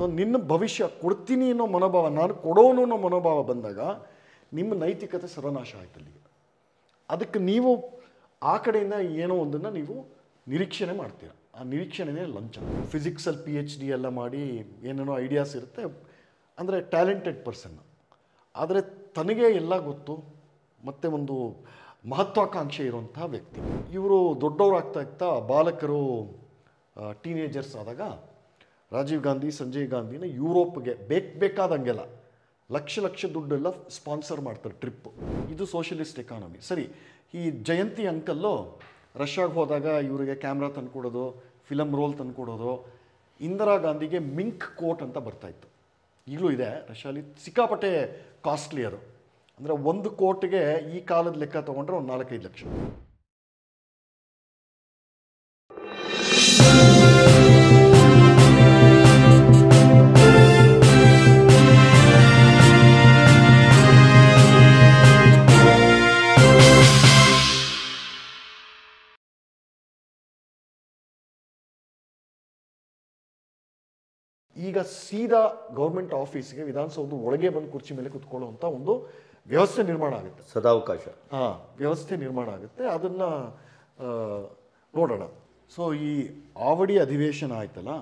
so ನಿನ್ನ ಭವಿಷ್ಯ ಕೊಡ್ತೀನಿ ಅನ್ನೋ ಮನೋಭಾವ ನಾನು ಕೊಡೋನು ಅನ್ನೋ ಮನೋಭಾವ ಬಂದಾಗ ನಿಮ್ಮ ನೈತಿಕತೆ ಸರ್ವನಾಶ ಆಯ್ತು ಅಲ್ಲಿ ಅದಕ್ಕೆ ನೀವು ಆ ಕಡೆಯಿಂದ ಏನೋ ಒಂದನ್ನು ನೀವು ನಿರೀಕ್ಷಣೆ ಮಾಡ್ತೀರ ಆ ನಿರೀಕ್ಷಣೆನೇ ಲಂಚ ಫಿಸಿಕ್ಸಲ್ಲಿ ಪಿ ಎಚ್ ಡಿ ಎಲ್ಲ ಮಾಡಿ ಏನೇನೋ ಐಡಿಯಾಸ್ ಇರುತ್ತೆ ಅಂದರೆ ಟ್ಯಾಲೆಂಟೆಡ್ ಪರ್ಸನ್ ಆದರೆ ತನಗೆ ಎಲ್ಲ ಗೊತ್ತು ಮತ್ತು ಒಂದು ಮಹತ್ವಾಕಾಂಕ್ಷೆ ಇರುವಂಥ ವ್ಯಕ್ತಿ ಇವರು ದೊಡ್ಡವರಾಗ್ತಾ ಇರ್ತಾ ಬಾಲಕರು ಟೀನೇಜರ್ಸ್ ಆದಾಗ ರಾಜೀವ್ ಗಾಂಧಿ ಸಂಜಯ್ ಗಾಂಧಿನ ಯುರೋಪ್ಗೆ ಬೇಕು ಬೇಕಾದಂಗೆಲ್ಲ ಲಕ್ಷ ಲಕ್ಷ ದುಡ್ಡೆಲ್ಲ ಸ್ಪಾನ್ಸರ್ ಮಾಡ್ತಾರೆ ಟ್ರಿಪ್ ಇದು ಸೋಷಲಿಸ್ಟ್ ಎಕಾನಮಿ ಸರಿ ಈ ಜಯಂತಿ ಅಂಕಲ್ಲು ರಷ್ಯಾಗೆ ಹೋದಾಗ ಇವರಿಗೆ ಕ್ಯಾಮ್ರಾ ತಂದುಕೊಡೋದು ಫಿಲಮ್ ರೋಲ್ ತಂದುಕೊಡೋದು ಇಂದಿರಾ ಗಾಂಧಿಗೆ ಮಿಂಕ್ ಕೋಟ್ ಅಂತ ಬರ್ತಾಯಿತ್ತು ಈಗಲೂ ಇದೆ ರಷ್ಯಾಲಿ ಸಿಕ್ಕಾಪಟ್ಟೆ ಕಾಸ್ಟ್ಲಿ ಅದು ಅಂದರೆ ಒಂದು ಕೋಟ್ಗೆ ಈ ಕಾಲದ ಲೆಕ್ಕ ತೊಗೊಂಡ್ರೆ ಒಂದು ನಾಲ್ಕೈದು ಲಕ್ಷ ಈಗ ಸೀದಾ ಗೌರ್ಮೆಂಟ್ ಆಫೀಸ್ಗೆ ವಿಧಾನಸೌಧ ಒಳಗೆ ಬಂದು ಕುರ್ಚಿ ಮೇಲೆ ಕುತ್ಕೊಳ್ಳುವಂಥ ಒಂದು ವ್ಯವಸ್ಥೆ ನಿರ್ಮಾಣ ಆಗುತ್ತೆ ಸದಾವಕಾಶ ಹಾಂ ವ್ಯವಸ್ಥೆ ನಿರ್ಮಾಣ ಆಗುತ್ತೆ ಅದನ್ನು ನೋಡೋಣ ಸೊ ಈ ಆವಡಿ ಅಧಿವೇಶನ ಆಯ್ತಲ್ಲ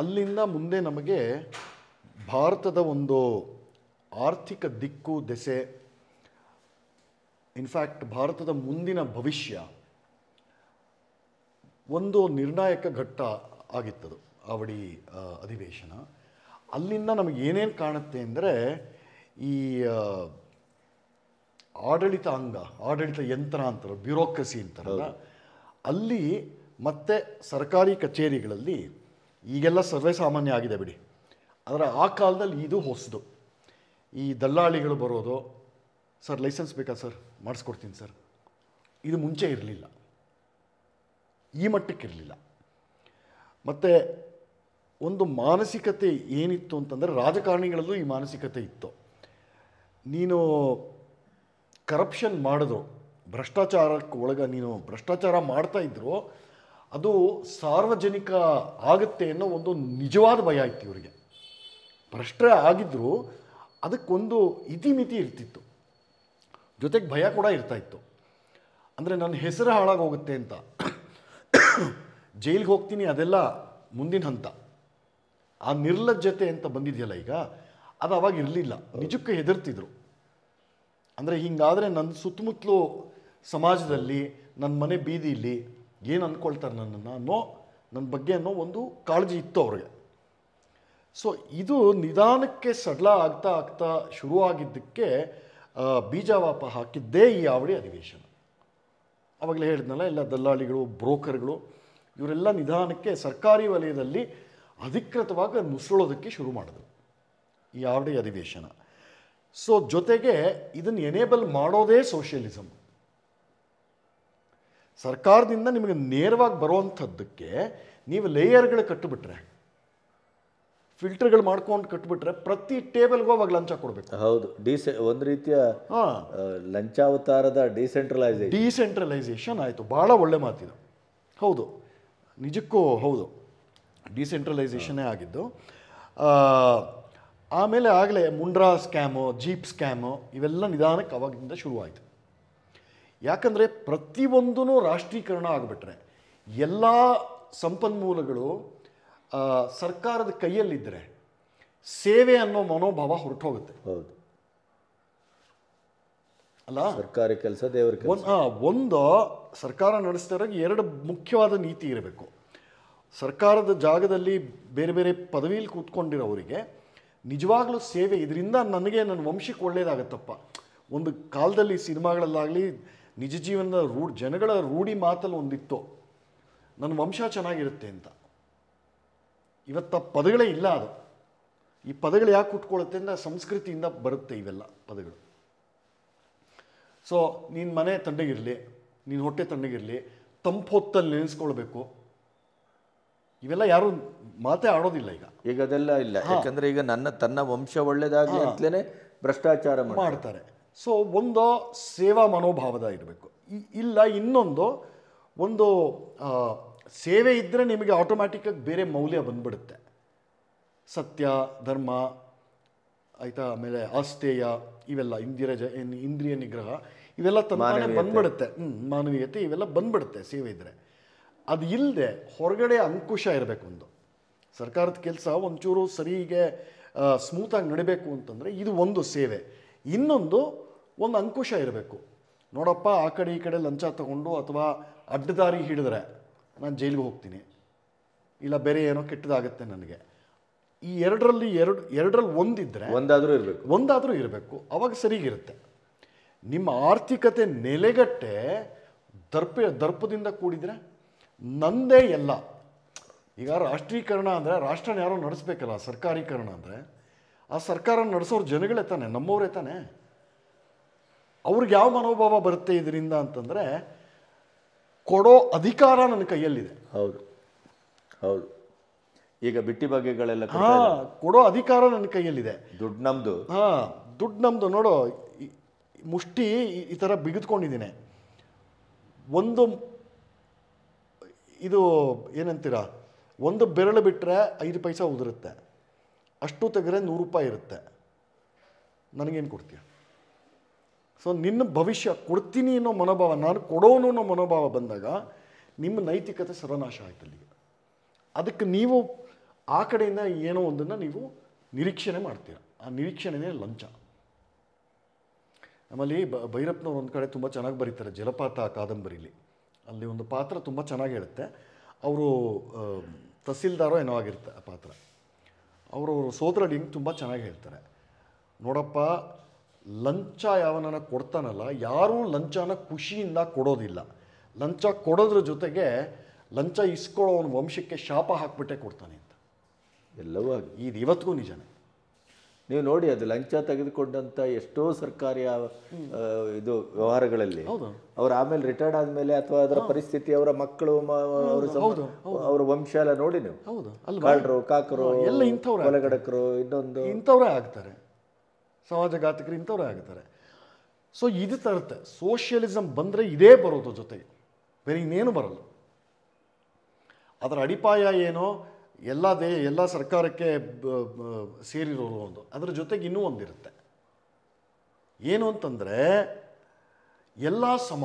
ಅಲ್ಲಿಂದ ಮುಂದೆ ನಮಗೆ ಭಾರತದ ಒಂದು ಆರ್ಥಿಕ ದಿಕ್ಕು ದೆಸೆ ಇನ್ಫ್ಯಾಕ್ಟ್ ಭಾರತದ ಮುಂದಿನ ಭವಿಷ್ಯ ಒಂದು ನಿರ್ಣಾಯಕ ಘಟ್ಟ ಆಗಿತ್ತದು ಅವಡಿ ಅಧಿವೇಶನ ಅಲ್ಲಿಂದ ನಮಗೆ ಏನೇನು ಕಾಣುತ್ತೆ ಅಂದರೆ ಈ ಆಡಳಿತ ಅಂಗ ಆಡಳಿತ ಯಂತ್ರ ಅಂತಾರೆ ಬ್ಯೂರೋಕ್ರಸಿ ಅಂತಾರಲ್ಲ ಅಲ್ಲಿ ಮತ್ತೆ ಸರ್ಕಾರಿ ಕಚೇರಿಗಳಲ್ಲಿ ಈಗೆಲ್ಲ ಸರ್ವೇ ಸಾಮಾನ್ಯ ಆಗಿದೆ ಬಿಡಿ ಆದರೆ ಆ ಕಾಲದಲ್ಲಿ ಇದು ಹೊಸದು ಈ ದಲ್ಲಾಳಿಗಳು ಬರೋದು ಸರ್ ಲೈಸೆನ್ಸ್ ಬೇಕಾ ಸರ್ ಮಾಡಿಸ್ಕೊಡ್ತೀನಿ ಸರ್ ಇದು ಮುಂಚೆ ಇರಲಿಲ್ಲ ಈ ಮಟ್ಟಕ್ಕಿರಲಿಲ್ಲ ಮತ್ತು ಒಂದು ಮಾನಸಿಕತೆ ಏನಿತ್ತು ಅಂತಂದರೆ ರಾಜಕಾರಣಿಗಳಲ್ಲೂ ಈ ಮಾನಸಿಕತೆ ಇತ್ತು ನೀನು ಕರಪ್ಷನ್ ಮಾಡಿದ್ರು ಭ್ರಷ್ಟಾಚಾರಕ್ಕೆ ಒಳಗ ನೀನು ಭ್ರಷ್ಟಾಚಾರ ಮಾಡ್ತಾ ಇದ್ರು ಅದು ಸಾರ್ವಜನಿಕ ಆಗುತ್ತೆ ಅನ್ನೋ ಒಂದು ನಿಜವಾದ ಭಯ ಇತ್ತು ಇವರಿಗೆ ಭ್ರಷ್ಟ ಆಗಿದ್ದರೂ ಅದಕ್ಕೊಂದು ಇತಿಮಿತಿ ಇರ್ತಿತ್ತು ಜೊತೆಗೆ ಭಯ ಕೂಡ ಇರ್ತಾ ಇತ್ತು ಅಂದರೆ ನನ್ನ ಹೆಸರು ಹಾಳಾಗೋಗುತ್ತೆ ಅಂತ ಜೈಲಿಗೆ ಹೋಗ್ತೀನಿ ಅದೆಲ್ಲ ಮುಂದಿನ ಹಂತ ಆ ನಿರ್ಲಜ್ಜತೆ ಅಂತ ಬಂದಿದೆಯಲ್ಲ ಈಗ ಅದು ಅವಾಗ ಇರಲಿಲ್ಲ ನಿಜಕ್ಕೂ ಹೆದರ್ತಿದ್ರು ಅಂದರೆ ಹಿಂಗಾದರೆ ನನ್ನ ಸುತ್ತಮುತ್ತಲು ಸಮಾಜದಲ್ಲಿ ನನ್ನ ಮನೆ ಬೀದಿಯಲ್ಲಿ ಏನು ಅಂದ್ಕೊಳ್ತಾರೆ ನನ್ನನ್ನು ಅನ್ನೋ ನನ್ನ ಬಗ್ಗೆ ಅನ್ನೋ ಒಂದು ಕಾಳಜಿ ಇತ್ತು ಅವ್ರಿಗೆ ಸೊ ಇದು ನಿಧಾನಕ್ಕೆ ಸಡಲ ಆಗ್ತಾ ಆಗ್ತಾ ಶುರುವಾಗಿದ್ದಕ್ಕೆ ಬೀಜವಾಪ ಹಾಕಿದ್ದೇ ಈ ಆವಳಿ ಅಧಿವೇಶನ ಅವಾಗಲೇ ಹೇಳಿದ್ನಲ್ಲ ಎಲ್ಲ ದಲ್ಲಾಳಿಗಳು ಬ್ರೋಕರ್ಗಳು ಇವರೆಲ್ಲ ನಿಧಾನಕ್ಕೆ ಸರ್ಕಾರಿ ವಲಯದಲ್ಲಿ ಅಧಿಕೃತವಾಗಿ ನುಸುಳೋದಕ್ಕೆ ಶುರು ಮಾಡಿದ್ರು ಈ ಆರ್ಡಿ ಅಧಿವೇಶನ ಸೊ ಜೊತೆಗೆ ಇದನ್ನು ಎನೇಬಲ್ ಮಾಡೋದೇ ಸೋಷಿಯಲಿಸಮ್ ಸರ್ಕಾರದಿಂದ ನಿಮಗೆ ನೇರವಾಗಿ ಬರುವಂಥದ್ದಕ್ಕೆ ನೀವು ಲೇಯರ್ಗಳು ಕಟ್ಟಿಬಿಟ್ರೆ ಫಿಲ್ಟರ್ಗಳು ಮಾಡ್ಕೊಂಡು ಕಟ್ಬಿಟ್ರೆ ಪ್ರತಿ ಟೇಬಲ್ಗೂ ಅವಾಗ ಲಂಚ ಕೊಡಬೇಕು ಹೌದು ಡಿಸೆ ಒಂದು ರೀತಿಯ ಲಂಚಾವತಾರದ ಡಿಸೆಂಟ್ರಲೈಸೇಷನ್ ಡಿಸೆಂಟ್ರಲೈಸೇಷನ್ ಆಯಿತು ಭಾಳ ಒಳ್ಳೆ ಮಾತಿದು ಹೌದು ನಿಜಕ್ಕೂ ಹೌದು ಡಿಸೆಂಟ್ರಲೈಸೇಷನೇ ಆಗಿದ್ದು ಆಮೇಲೆ ಆಗಲೇ ಮುಂಡ್ರಾ ಸ್ಕ್ಯಾಮು ಜೀಪ್ ಸ್ಕ್ಯಾಮು ಇವೆಲ್ಲ ನಿಧಾನಕ್ಕೆ ಅವಾಗಿಂದ ಶುರುವಾಯಿತು ಯಾಕಂದರೆ ಪ್ರತಿಯೊಂದೂ ರಾಷ್ಟ್ರೀಕರಣ ಆಗಿಬಿಟ್ರೆ ಎಲ್ಲ ಸಂಪನ್ಮೂಲಗಳು ಸರ್ಕಾರದ ಕೈಯಲ್ಲಿದ್ದರೆ ಸೇವೆ ಅನ್ನೋ ಮನೋಭಾವ ಹೋಗುತ್ತೆ ಹೌದು ಅಲ್ಲ ಸರ್ಕಾರಿ ಕೆಲಸ ದೇವರ ಒಂದು ಸರ್ಕಾರ ನಡೆಸ್ತಾ ಇರೋ ಎರಡು ಮುಖ್ಯವಾದ ನೀತಿ ಇರಬೇಕು ಸರ್ಕಾರದ ಜಾಗದಲ್ಲಿ ಬೇರೆ ಬೇರೆ ಪದವಿಯಲ್ಲಿ ಕೂತ್ಕೊಂಡಿರೋವರಿಗೆ ನಿಜವಾಗ್ಲೂ ಸೇವೆ ಇದರಿಂದ ನನಗೆ ನನ್ನ ವಂಶಕ್ಕೆ ಒಳ್ಳೇದಾಗತ್ತಪ್ಪ ಒಂದು ಕಾಲದಲ್ಲಿ ಸಿನಿಮಾಗಳಲ್ಲಾಗಲಿ ನಿಜ ಜೀವನದ ರೂ ಜನಗಳ ರೂಢಿ ಮಾತಲ್ಲಿ ಒಂದಿತ್ತು ನನ್ನ ವಂಶ ಚೆನ್ನಾಗಿರುತ್ತೆ ಅಂತ ಇವತ್ತ ಪದಗಳೇ ಇಲ್ಲ ಅದು ಈ ಪದಗಳು ಯಾಕೆ ಉಟ್ಕೊಳ್ಳುತ್ತೆ ಅಂದರೆ ಸಂಸ್ಕೃತಿಯಿಂದ ಬರುತ್ತೆ ಇವೆಲ್ಲ ಪದಗಳು ಸೊ ನಿನ್ನ ಮನೆ ತಂಡಗಿರಲಿ ನಿನ್ನ ಹೊಟ್ಟೆ ತಂಡಗಿರಲಿ ತಂಪು ಹೊತ್ತಲ್ಲಿ ನೆನೆಸ್ಕೊಳ್ಬೇಕು ಇವೆಲ್ಲ ಯಾರು ಮಾತೇ ಆಡೋದಿಲ್ಲ ಈಗ ಈಗ ಅದೆಲ್ಲ ಇಲ್ಲ ಯಾಕಂದ್ರೆ ಈಗ ನನ್ನ ತನ್ನ ವಂಶ ಒಳ್ಳೇದಾಗಲಿ ಅಂತಲೇ ಭ್ರಷ್ಟಾಚಾರ ಮಾಡ್ತಾರೆ ಸೊ ಒಂದು ಸೇವಾ ಮನೋಭಾವದ ಇರಬೇಕು ಇಲ್ಲ ಇನ್ನೊಂದು ಒಂದು ಸೇವೆ ಇದ್ದರೆ ನಿಮಗೆ ಆಟೋಮ್ಯಾಟಿಕ್ಕಾಗಿ ಬೇರೆ ಮೌಲ್ಯ ಬಂದ್ಬಿಡುತ್ತೆ ಸತ್ಯ ಧರ್ಮ ಆಯ್ತಾ ಆಮೇಲೆ ಆಸ್ತೇಯ ಇವೆಲ್ಲ ಇಂದಿರ ಜ ಇಂದ್ರಿಯ ನಿಗ್ರಹ ಇವೆಲ್ಲ ತಮ್ಮ ಬಂದ್ಬಿಡುತ್ತೆ ಹ್ಞೂ ಮಾನವೀಯತೆ ಇವೆಲ್ಲ ಬಂದ್ಬಿಡುತ್ತೆ ಸೇವೆ ಇದ್ದರೆ ಅದು ಇಲ್ಲದೆ ಹೊರಗಡೆ ಅಂಕುಶ ಇರಬೇಕು ಒಂದು ಸರ್ಕಾರದ ಕೆಲಸ ಒಂಚೂರು ಸರಿಗೆ ಸ್ಮೂತಾಗಿ ನಡಿಬೇಕು ಅಂತಂದರೆ ಇದು ಒಂದು ಸೇವೆ ಇನ್ನೊಂದು ಒಂದು ಅಂಕುಶ ಇರಬೇಕು ನೋಡಪ್ಪ ಆ ಕಡೆ ಈ ಕಡೆ ಲಂಚ ತಗೊಂಡು ಅಥವಾ ಅಡ್ಡದಾರಿ ಹಿಡಿದ್ರೆ ನಾನು ಜೈಲಿಗೆ ಹೋಗ್ತೀನಿ ಇಲ್ಲ ಬೇರೆ ಏನೋ ಕೆಟ್ಟದಾಗತ್ತೆ ನನಗೆ ಈ ಎರಡರಲ್ಲಿ ಎರಡು ಎರಡರಲ್ಲಿ ಒಂದಿದ್ದರೆ ಒಂದಾದರೂ ಇರಬೇಕು ಒಂದಾದರೂ ಇರಬೇಕು ಅವಾಗ ಸರಿಗಿರುತ್ತೆ ನಿಮ್ಮ ಆರ್ಥಿಕತೆ ನೆಲೆಗಟ್ಟೆ ದರ್ಪ ದರ್ಪದಿಂದ ಕೂಡಿದರೆ ನಂದೇ ಎಲ್ಲ ಈಗ ರಾಷ್ಟ್ರೀಕರಣ ಅಂದರೆ ರಾಷ್ಟ್ರನ ಯಾರೋ ನಡೆಸ್ಬೇಕಲ್ಲ ಸರ್ಕಾರೀಕರಣ ಅಂದರೆ ಆ ಸರ್ಕಾರ ನಡೆಸೋರು ಜನಗಳೇ ತಾನೆ ನಮ್ಮವರೇ ತಾನೆ ಅವ್ರಿಗೆ ಯಾವ ಮನೋಭಾವ ಬರುತ್ತೆ ಇದರಿಂದ ಅಂತಂದರೆ ಕೊಡೋ ಅಧಿಕಾರ ನನ್ನ ಕೈಯಲ್ಲಿದೆ ಹೌದು ಹೌದು ಈಗ ಬಿಟ್ಟಿ ಬಗೆಗಳೆಲ್ಲ ಹಾಂ ಕೊಡೋ ಅಧಿಕಾರ ನನ್ನ ಕೈಯಲ್ಲಿದೆ ದುಡ್ಡು ನಮ್ಮದು ಹಾಂ ದುಡ್ಡು ನಮ್ಮದು ನೋಡೋ ಮುಷ್ಟಿ ಈ ಥರ ಬಿಗಿದ್ಕೊಂಡಿದ್ದೀನಿ ಒಂದು ಇದು ಏನಂತೀರಾ ಒಂದು ಬೆರಳು ಬಿಟ್ಟರೆ ಐದು ಪೈಸೆ ಉದುರುತ್ತೆ ಅಷ್ಟು ತೆಗೆದ್ರೆ ನೂರು ರೂಪಾಯಿ ಇರುತ್ತೆ ನನಗೇನು ಕೊಡ್ತೀಯ ಸೊ ನಿನ್ನ ಭವಿಷ್ಯ ಕೊಡ್ತೀನಿ ಅನ್ನೋ ಮನೋಭಾವ ನಾನು ಕೊಡೋನು ಅನ್ನೋ ಮನೋಭಾವ ಬಂದಾಗ ನಿಮ್ಮ ನೈತಿಕತೆ ಸರ್ವನಾಶ ಆಯ್ತು ಅಲ್ಲಿಗೆ ಅದಕ್ಕೆ ನೀವು ಆ ಕಡೆಯಿಂದ ಏನೋ ಒಂದನ್ನು ನೀವು ನಿರೀಕ್ಷಣೆ ಮಾಡ್ತೀರ ಆ ನಿರೀಕ್ಷಣೆನೇ ಲಂಚ ನಮ್ಮಲ್ಲಿ ಭೈರಪ್ಪನವ್ರು ಒಂದು ಕಡೆ ತುಂಬ ಚೆನ್ನಾಗಿ ಬರೀತಾರೆ ಜಲಪಾತ ಕಾದಂಬರಿಲಿ ಅಲ್ಲಿ ಒಂದು ಪಾತ್ರ ತುಂಬ ಚೆನ್ನಾಗಿ ಹೇಳುತ್ತೆ ಅವರು ತಹಸೀಲ್ದಾರೋ ಏನೋ ಆಗಿರುತ್ತೆ ಆ ಪಾತ್ರ ಅವರು ಸೋದರ ಹಿಂಗೆ ತುಂಬ ಚೆನ್ನಾಗಿ ಹೇಳ್ತಾರೆ ನೋಡಪ್ಪ ಲಂಚ ಯಾವನ ಕೊಡ್ತಾನಲ್ಲ ಯಾರೂ ಲಂಚನ ಖುಷಿಯಿಂದ ಕೊಡೋದಿಲ್ಲ ಲಂಚ ಕೊಡೋದ್ರ ಜೊತೆಗೆ ಲಂಚ ಇಸ್ಕೊಳ್ಳೋ ಒಂದು ವಂಶಕ್ಕೆ ಶಾಪ ಹಾಕ್ಬಿಟ್ಟೆ ಕೊಡ್ತಾನೆ ಅಂತ ಎಲ್ಲವೂ ಇದು ಇವತ್ತಿಗೂ ನಿಜನೇ ನೀವು ನೋಡಿ ಅದು ಲಂಚ ತೆಗೆದುಕೊಂಡಂತ ಎಷ್ಟೋ ಸರ್ಕಾರಿ ಇದು ವ್ಯವಹಾರಗಳಲ್ಲಿ ಅವ್ರು ಆಮೇಲೆ ರಿಟೈರ್ಡ್ ಆದ್ಮೇಲೆ ಅಥವಾ ಅದರ ಪರಿಸ್ಥಿತಿ ಅವರ ಮಕ್ಕಳು ಅವರ ವಂಶ ಎಲ್ಲ ನೋಡಿ ನೀವು ಕಾಕರು ಎಲ್ಲ ಇಂಥವ್ರು ಒಳಗಡಕರು ಇನ್ನೊಂದು ಇಂಥವ್ರೇ ಆಗ್ತಾರೆ ಸಮಾಜಘಾತಕರು ಇಂಥವ್ರೇ ಆಗ್ತಾರೆ ಸೊ ಇದು ತರುತ್ತೆ ಸೋಷಿಯಲಿಸಮ್ ಬಂದ್ರೆ ಇದೇ ಬರೋದು ಜೊತೆಗೆ ಬೇರೆ ಇನ್ನೇನು ಬರಲ್ಲ ಅದರ ಅಡಿಪಾಯ ಏನೋ ಎಲ್ಲ ದೇ ಎಲ್ಲ ಸರ್ಕಾರಕ್ಕೆ ಸೇರಿರೋರು ಒಂದು ಅದರ ಜೊತೆಗೆ ಇನ್ನೂ ಒಂದಿರುತ್ತೆ ಏನು ಅಂತಂದರೆ ಎಲ್ಲ ಸಮ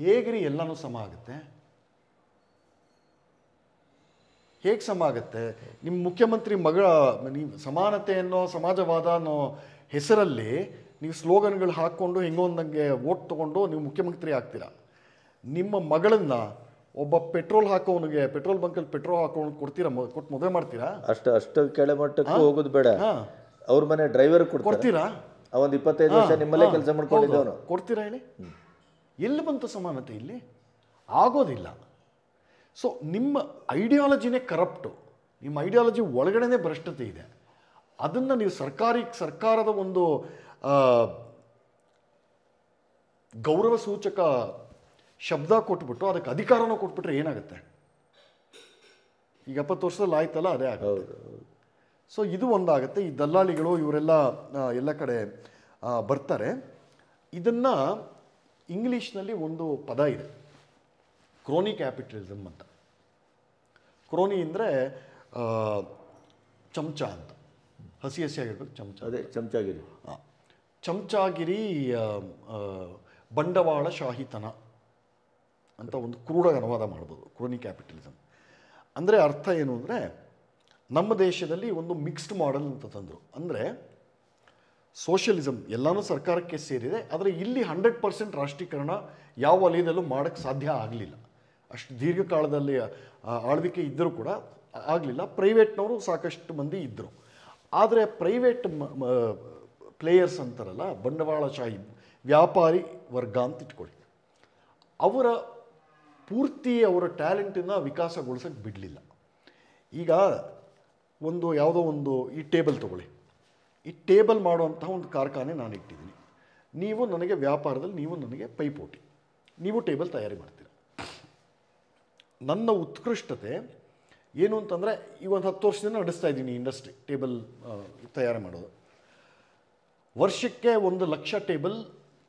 ಹೇಗ್ರಿ ಎಲ್ಲನೂ ಸಮ ಆಗುತ್ತೆ ಹೇಗೆ ಸಮ ಆಗುತ್ತೆ ನಿಮ್ಮ ಮುಖ್ಯಮಂತ್ರಿ ಮಗಳ ನೀವು ಸಮಾನತೆ ಅನ್ನೋ ಸಮಾಜವಾದ ಅನ್ನೋ ಹೆಸರಲ್ಲಿ ನೀವು ಸ್ಲೋಗನ್ಗಳು ಹಾಕ್ಕೊಂಡು ಹೆಂಗೊಂದಂಗೆ ಓಟ್ ತೊಗೊಂಡು ನೀವು ಮುಖ್ಯಮಂತ್ರಿ ಆಗ್ತೀರಾ ನಿಮ್ಮ ಮಗಳನ್ನು ಒಬ್ಬ ಪೆಟ್ರೋಲ್ ಹಾಕೋನಿಗೆ ಪೆಟ್ರೋಲ್ ಬಂಕಲ್ಲಿ ಪೆಟ್ರೋಲ್ ಹಾಕೋನ್ ಕೊಡ್ತೀರಾ ಕೊಟ್ಟು ಮದುವೆ ಮಾಡ್ತೀರಾ ಅಷ್ಟು ಅಷ್ಟು ಕೆಳಮಟ್ಟಕ್ಕೂ ಹೋಗೋದು ಬೇಡ ಅವ್ರ ಮನೆ ಡ್ರೈವರ್ ಕೊಡ್ತೀರಾ ಅವನ್ ಇಪ್ಪತ್ತೈದು ವರ್ಷ ನಿಮ್ಮಲ್ಲೇ ಕೆಲಸ ಮಾಡ್ಕೊಂಡಿದ್ದವನು ಕೊಡ್ತೀರಾ ಹೇಳಿ ಎಲ್ಲಿ ಬಂತು ಸಮಾನತೆ ಇಲ್ಲಿ ಆಗೋದಿಲ್ಲ ಸೊ ನಿಮ್ಮ ಐಡಿಯಾಲಜಿನೇ ಕರಪ್ಟು ನಿಮ್ಮ ಐಡಿಯಾಲಜಿ ಒಳಗಡೆನೇ ಭ್ರಷ್ಟತೆ ಇದೆ ಅದನ್ನು ನೀವು ಸರ್ಕಾರಿ ಸರ್ಕಾರದ ಒಂದು ಗೌರವ ಸೂಚಕ ಶಬ್ದ ಕೊಟ್ಬಿಟ್ಟು ಅದಕ್ಕೆ ಅಧಿಕಾರನೂ ಕೊಟ್ಬಿಟ್ರೆ ಏನಾಗುತ್ತೆ ಈಗ ಎಪ್ಪತ್ತು ವರ್ಷದಲ್ಲಿ ಆಯ್ತಲ್ಲ ಅದೇ ಆಗುತ್ತೆ ಸೊ ಇದು ಒಂದಾಗುತ್ತೆ ಈ ದಲ್ಲಾಳಿಗಳು ಇವರೆಲ್ಲ ಎಲ್ಲ ಕಡೆ ಬರ್ತಾರೆ ಇದನ್ನು ಇಂಗ್ಲೀಷ್ನಲ್ಲಿ ಒಂದು ಪದ ಇದೆ ಕ್ರೋನಿ ಕ್ಯಾಪಿಟಲಿಸಮ್ ಅಂತ ಕ್ರೋನಿ ಅಂದರೆ ಚಮಚ ಅಂತ ಹಸಿ ಹಸಿಯಾಗಿರ್ಬೇಕು ಚಮಚ ಅದೇ ಚಮಚಾಗಿರಿ ಹಾಂ ಚಮಚಾಗಿರಿ ಬಂಡವಾಳ ಶಾಹಿತನ ಅಂತ ಒಂದು ಕ್ರೂಡ ಅನುವಾದ ಮಾಡ್ಬೋದು ಕ್ರೋನಿ ಕ್ಯಾಪಿಟಲಿಸಮ್ ಅಂದರೆ ಅರ್ಥ ಏನು ಅಂದರೆ ನಮ್ಮ ದೇಶದಲ್ಲಿ ಒಂದು ಮಿಕ್ಸ್ಡ್ ಮಾಡೆಲ್ ಅಂತ ತಂದರು ಅಂದರೆ ಸೋಷಿಯಲಿಸಮ್ ಎಲ್ಲನೂ ಸರ್ಕಾರಕ್ಕೆ ಸೇರಿದೆ ಆದರೆ ಇಲ್ಲಿ ಹಂಡ್ರೆಡ್ ಪರ್ಸೆಂಟ್ ರಾಷ್ಟ್ರೀಕರಣ ಯಾವ ವಲಯದಲ್ಲೂ ಮಾಡೋಕ್ಕೆ ಸಾಧ್ಯ ಆಗಲಿಲ್ಲ ಅಷ್ಟು ದೀರ್ಘಕಾಲದಲ್ಲಿ ಆಳ್ವಿಕೆ ಇದ್ದರೂ ಕೂಡ ಆಗಲಿಲ್ಲ ಪ್ರೈವೇಟ್ನವರು ಸಾಕಷ್ಟು ಮಂದಿ ಇದ್ದರು ಆದರೆ ಪ್ರೈವೇಟ್ ಪ್ಲೇಯರ್ಸ್ ಅಂತಾರಲ್ಲ ಬಂಡವಾಳಶಾಹಿ ವ್ಯಾಪಾರಿ ವರ್ಗ ಅಂತ ಇಟ್ಕೊಳ್ಳಿ ಅವರ ಪೂರ್ತಿ ಅವರ ಟ್ಯಾಲೆಂಟನ್ನು ವಿಕಾಸಗೊಳಿಸೋಕ್ಕೆ ಬಿಡಲಿಲ್ಲ ಈಗ ಒಂದು ಯಾವುದೋ ಒಂದು ಈ ಟೇಬಲ್ ತೊಗೊಳ್ಳಿ ಈ ಟೇಬಲ್ ಮಾಡುವಂತಹ ಒಂದು ಕಾರ್ಖಾನೆ ನಾನು ಇಟ್ಟಿದ್ದೀನಿ ನೀವು ನನಗೆ ವ್ಯಾಪಾರದಲ್ಲಿ ನೀವು ನನಗೆ ಪೈಪೋಟಿ ನೀವು ಟೇಬಲ್ ತಯಾರಿ ಮಾಡ್ತೀರ ನನ್ನ ಉತ್ಕೃಷ್ಟತೆ ಏನು ಅಂತಂದರೆ ಈ ಒಂದು ಹತ್ತು ವರ್ಷದಿಂದ ನಡೆಸ್ತಾ ಇದ್ದೀನಿ ಇಂಡಸ್ಟ್ರಿ ಟೇಬಲ್ ತಯಾರಿ ಮಾಡೋದು ವರ್ಷಕ್ಕೆ ಒಂದು ಲಕ್ಷ ಟೇಬಲ್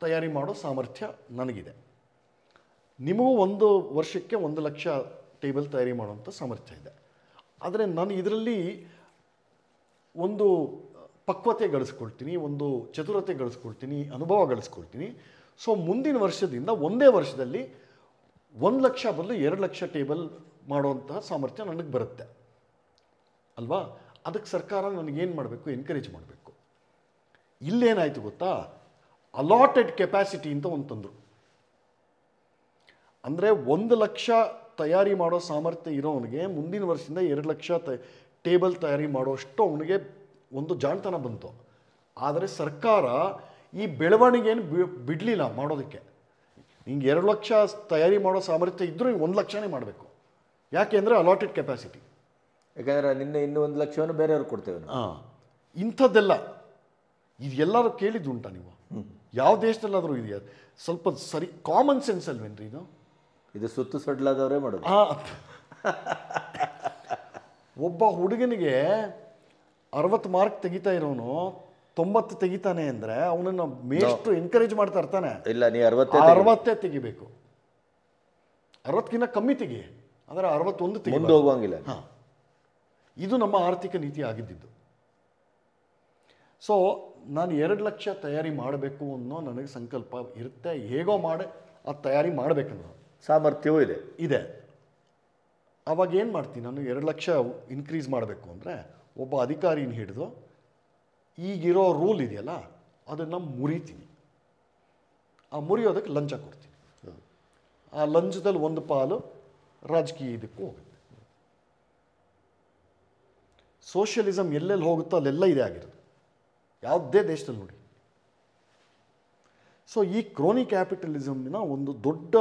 ತಯಾರಿ ಮಾಡೋ ಸಾಮರ್ಥ್ಯ ನನಗಿದೆ ನಿಮಗೂ ಒಂದು ವರ್ಷಕ್ಕೆ ಒಂದು ಲಕ್ಷ ಟೇಬಲ್ ತಯಾರಿ ಮಾಡುವಂಥ ಸಾಮರ್ಥ್ಯ ಇದೆ ಆದರೆ ನಾನು ಇದರಲ್ಲಿ ಒಂದು ಪಕ್ವತೆ ಗಳಿಸ್ಕೊಳ್ತೀನಿ ಒಂದು ಚತುರತೆ ಗಳಿಸ್ಕೊಳ್ತೀನಿ ಅನುಭವ ಗಳಿಸ್ಕೊಳ್ತೀನಿ ಸೊ ಮುಂದಿನ ವರ್ಷದಿಂದ ಒಂದೇ ವರ್ಷದಲ್ಲಿ ಒಂದು ಲಕ್ಷ ಬದಲು ಎರಡು ಲಕ್ಷ ಟೇಬಲ್ ಮಾಡುವಂತಹ ಸಾಮರ್ಥ್ಯ ನನಗೆ ಬರುತ್ತೆ ಅಲ್ವಾ ಅದಕ್ಕೆ ಸರ್ಕಾರ ನನಗೇನು ಮಾಡಬೇಕು ಎನ್ಕರೇಜ್ ಮಾಡಬೇಕು ಇಲ್ಲೇನಾಯಿತು ಗೊತ್ತಾ ಅಲಾಟೆಡ್ ಕೆಪ್ಯಾಸಿಟಿ ಅಂತ ಒಂದು ತಂದರು ಅಂದರೆ ಒಂದು ಲಕ್ಷ ತಯಾರಿ ಮಾಡೋ ಸಾಮರ್ಥ್ಯ ಇರೋವನಿಗೆ ಮುಂದಿನ ವರ್ಷದಿಂದ ಎರಡು ಲಕ್ಷ ತ ಟೇಬಲ್ ತಯಾರಿ ಮಾಡೋಷ್ಟು ಅವನಿಗೆ ಒಂದು ಜಾಣತನ ಬಂತು ಆದರೆ ಸರ್ಕಾರ ಈ ಬೆಳವಣಿಗೆಯನ್ನು ಬಿಡಲಿಲ್ಲ ಮಾಡೋದಕ್ಕೆ ಹಿಂಗೆ ಎರಡು ಲಕ್ಷ ತಯಾರಿ ಮಾಡೋ ಸಾಮರ್ಥ್ಯ ಇದ್ದರೂ ಒಂದು ಲಕ್ಷನೇ ಮಾಡಬೇಕು ಯಾಕೆ ಅಂದರೆ ಅಲಾಟೆಡ್ ಕೆಪಾಸಿಟಿ ಯಾಕೆಂದರೆ ನಿನ್ನೆ ಇನ್ನೂ ಒಂದು ಲಕ್ಷವನ್ನು ಬೇರೆಯವ್ರಿಗೆ ಕೊಡ್ತೇವೆ ಹಾಂ ಇಂಥದ್ದೆಲ್ಲ ಇದು ಎಲ್ಲರೂ ಉಂಟಾ ನೀವು ಯಾವ ದೇಶದಲ್ಲಾದರೂ ಇದೆಯಾ ಸ್ವಲ್ಪ ಸರಿ ಕಾಮನ್ ಸೆನ್ಸ್ ಅಲ್ವೇನ್ರಿ ಇದು ಇದು ಸುತ್ತು ಸೊಡ್ಲಾದವರೇ ಮಾಡೋದು ಒಬ್ಬ ಹುಡುಗನಿಗೆ ಅರವತ್ತು ಮಾರ್ಕ್ ತೆಗಿತಾ ಇರೋನು ತೊಂಬತ್ತು ತೆಗಿತಾನೆ ಅಂದರೆ ಅವನನ್ನು ಮೇಷ್ಟು ಎನ್ಕರೇಜ್ ಮಾಡ್ತಾ ಇರ್ತಾನೆ ಇಲ್ಲ ನೀ ಅರವತ್ತೇ ಅರವತ್ತೇ ತೆಗಿಬೇಕು ಅರವತ್ತಕ್ಕಿಂತ ಕಮ್ಮಿ ತೆಗಿ ಅಂದರೆ ಅರವತ್ತೊಂದು ತೆಗಿ ಹೋಗುವಂಗಿಲ್ಲ ಹಾಂ ಇದು ನಮ್ಮ ಆರ್ಥಿಕ ನೀತಿ ಆಗಿದ್ದಿದ್ದು ಸೊ ನಾನು ಎರಡು ಲಕ್ಷ ತಯಾರಿ ಮಾಡಬೇಕು ಅನ್ನೋ ನನಗೆ ಸಂಕಲ್ಪ ಇರುತ್ತೆ ಹೇಗೋ ಮಾಡಿ ಆ ತಯಾರಿ ಮಾಡಬೇಕನ್ನೋ ಸಾಮರ್ಥ್ಯವೂ ಇದೆ ಇದೆ ಅವಾಗ ಏನು ಮಾಡ್ತೀನಿ ನಾನು ಎರಡು ಲಕ್ಷ ಇನ್ಕ್ರೀಸ್ ಮಾಡಬೇಕು ಅಂದರೆ ಒಬ್ಬ ಅಧಿಕಾರಿನ ಹಿಡಿದು ಈಗಿರೋ ರೂಲ್ ಇದೆಯಲ್ಲ ಅದನ್ನು ಮುರಿತೀನಿ ಆ ಮುರಿಯೋದಕ್ಕೆ ಲಂಚ ಕೊಡ್ತೀನಿ ಆ ಲಂಚದಲ್ಲಿ ಒಂದು ಪಾಲು ರಾಜಕೀಯ ಇದಕ್ಕೂ ಹೋಗುತ್ತೆ ಸೋಷಿಯಲಿಸಮ್ ಎಲ್ಲೆಲ್ಲಿ ಹೋಗುತ್ತೋ ಅಲ್ಲೆಲ್ಲ ಇದೆ ಆಗಿರೋದು ಯಾವುದೇ ದೇಶದಲ್ಲಿ ನೋಡಿ ಸೊ ಈ ಕ್ರೋನಿ ಕ್ಯಾಪಿಟಲಿಸಮ್ನ ಒಂದು ದೊಡ್ಡ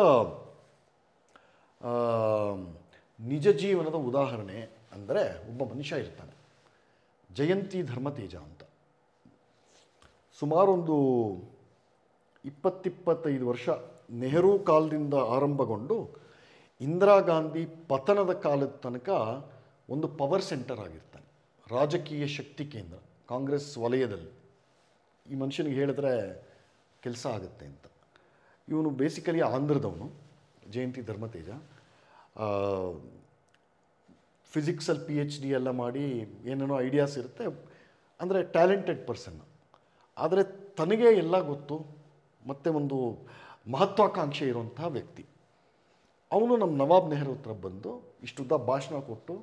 ನಿಜ ಜೀವನದ ಉದಾಹರಣೆ ಅಂದರೆ ಒಬ್ಬ ಮನುಷ್ಯ ಇರ್ತಾನೆ ಜಯಂತಿ ಧರ್ಮತೇಜ ಅಂತ ಸುಮಾರೊಂದು ಇಪ್ಪತ್ತಿಪ್ಪತ್ತೈದು ವರ್ಷ ನೆಹರು ಕಾಲದಿಂದ ಆರಂಭಗೊಂಡು ಇಂದಿರಾ ಗಾಂಧಿ ಪತನದ ಕಾಲದ ತನಕ ಒಂದು ಪವರ್ ಸೆಂಟರ್ ಆಗಿರ್ತಾನೆ ರಾಜಕೀಯ ಶಕ್ತಿ ಕೇಂದ್ರ ಕಾಂಗ್ರೆಸ್ ವಲಯದಲ್ಲಿ ಈ ಮನುಷ್ಯನಿಗೆ ಹೇಳಿದ್ರೆ ಕೆಲಸ ಆಗುತ್ತೆ ಅಂತ ಇವನು ಬೇಸಿಕಲಿ ಆಂಧ್ರದವನು ಜಯಂತಿ ಧರ್ಮತೇಜ ಫಿಸಿಕ್ಸಲ್ಲಿ ಪಿ ಎಚ್ ಡಿ ಎಲ್ಲ ಮಾಡಿ ಏನೇನೋ ಐಡಿಯಾಸ್ ಇರುತ್ತೆ ಅಂದರೆ ಟ್ಯಾಲೆಂಟೆಡ್ ಪರ್ಸನ್ ಆದರೆ ತನಗೆ ಎಲ್ಲ ಗೊತ್ತು ಮತ್ತು ಒಂದು ಮಹತ್ವಾಕಾಂಕ್ಷೆ ಇರುವಂತಹ ವ್ಯಕ್ತಿ ಅವನು ನಮ್ಮ ನವಾಬ್ ನೆಹರು ಹತ್ರ ಬಂದು ಇಷ್ಟುದ್ದ ಭಾಷಣ ಕೊಟ್ಟು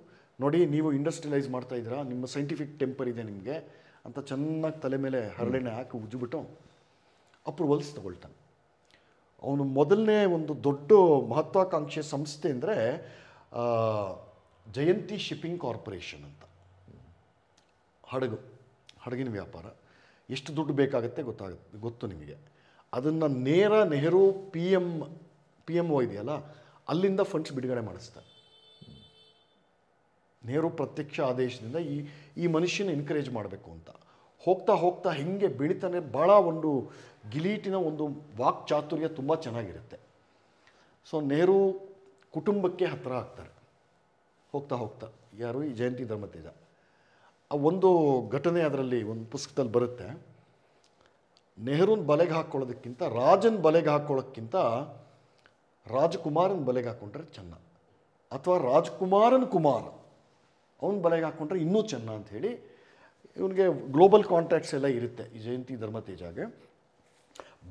ನೋಡಿ ನೀವು ಇಂಡಸ್ಟ್ರಿಯಲೈಸ್ ಮಾಡ್ತಾ ಇದ್ದೀರಾ ನಿಮ್ಮ ಸೈಂಟಿಫಿಕ್ ಟೆಂಪರ್ ಇದೆ ನಿಮಗೆ ಅಂತ ಚೆನ್ನಾಗಿ ತಲೆ ಮೇಲೆ ಹರಳೆಣ್ಣೆ ಹಾಕಿ ಉಜ್ಜಿಬಿಟ್ಟು ಅಪ್ರೂವಲ್ಸ್ ತೊಗೊಳ್ತಾನೆ ಅವನು ಮೊದಲನೇ ಒಂದು ದೊಡ್ಡ ಮಹತ್ವಾಕಾಂಕ್ಷೆ ಸಂಸ್ಥೆ ಅಂದರೆ ಜಯಂತಿ ಶಿಪ್ಪಿಂಗ್ ಕಾರ್ಪೊರೇಷನ್ ಅಂತ ಹಡಗು ಹಡಗಿನ ವ್ಯಾಪಾರ ಎಷ್ಟು ದುಡ್ಡು ಬೇಕಾಗುತ್ತೆ ಗೊತ್ತಾಗುತ್ತೆ ಗೊತ್ತು ನಿಮಗೆ ಅದನ್ನು ನೇರ Nehru P M P M O ಇದೆಯಲ್ಲ ಅಲ್ಲಿಂದ ಫಂಡ್ಸ್ ಬಿಡುಗಡೆ ಮಾಡಿಸ್ತಾರೆ ನೆಹರು ಪ್ರತ್ಯಕ್ಷ ಆದೇಶದಿಂದ ಈ ಈ ಮನುಷ್ಯನ ಎನ್ಕರೇಜ್ ಮಾಡಬೇಕು ಅಂತ ಹೋಗ್ತಾ ಹೋಗ್ತಾ ಹಿಂಗೆ ಬೆಳೀತಾನೆ ಭಾಳ ಒಂದು ಗಿಲೀಟಿನ ಒಂದು ವಾಕ್ ಚಾತುರ್ಯ ತುಂಬ ಚೆನ್ನಾಗಿರುತ್ತೆ ಸೊ ನೆಹರು ಕುಟುಂಬಕ್ಕೆ ಹತ್ತಿರ ಆಗ್ತಾರೆ ಹೋಗ್ತಾ ಹೋಗ್ತಾ ಯಾರು ಈ ಜಯಂತಿ ಧರ್ಮತೇಜ ಒಂದು ಘಟನೆ ಅದರಲ್ಲಿ ಒಂದು ಪುಸ್ತಕದಲ್ಲಿ ಬರುತ್ತೆ ನೆಹರೂನ್ ಬಲೆಗೆ ಹಾಕ್ಕೊಳ್ಳೋದಕ್ಕಿಂತ ರಾಜನ ಬಲೆಗೆ ಹಾಕ್ಕೊಳ್ಳೋಕ್ಕಿಂತ ರಾಜಕುಮಾರನ ಬಲೆಗೆ ಹಾಕ್ಕೊಂಡ್ರೆ ಚೆನ್ನ ಅಥವಾ ರಾಜಕುಮಾರನ್ ಕುಮಾರ್ ಅವನ ಬಲೆಗೆ ಹಾಕ್ಕೊಂಡ್ರೆ ಇನ್ನೂ ಚೆನ್ನ ಅಂಥೇಳಿ ಇವನಿಗೆ ಗ್ಲೋಬಲ್ ಕಾಂಟ್ಯಾಕ್ಟ್ಸ್ ಎಲ್ಲ ಇರುತ್ತೆ ಈ ಜಯಂತಿ ಧರ್ಮತೇಜಾಗೆ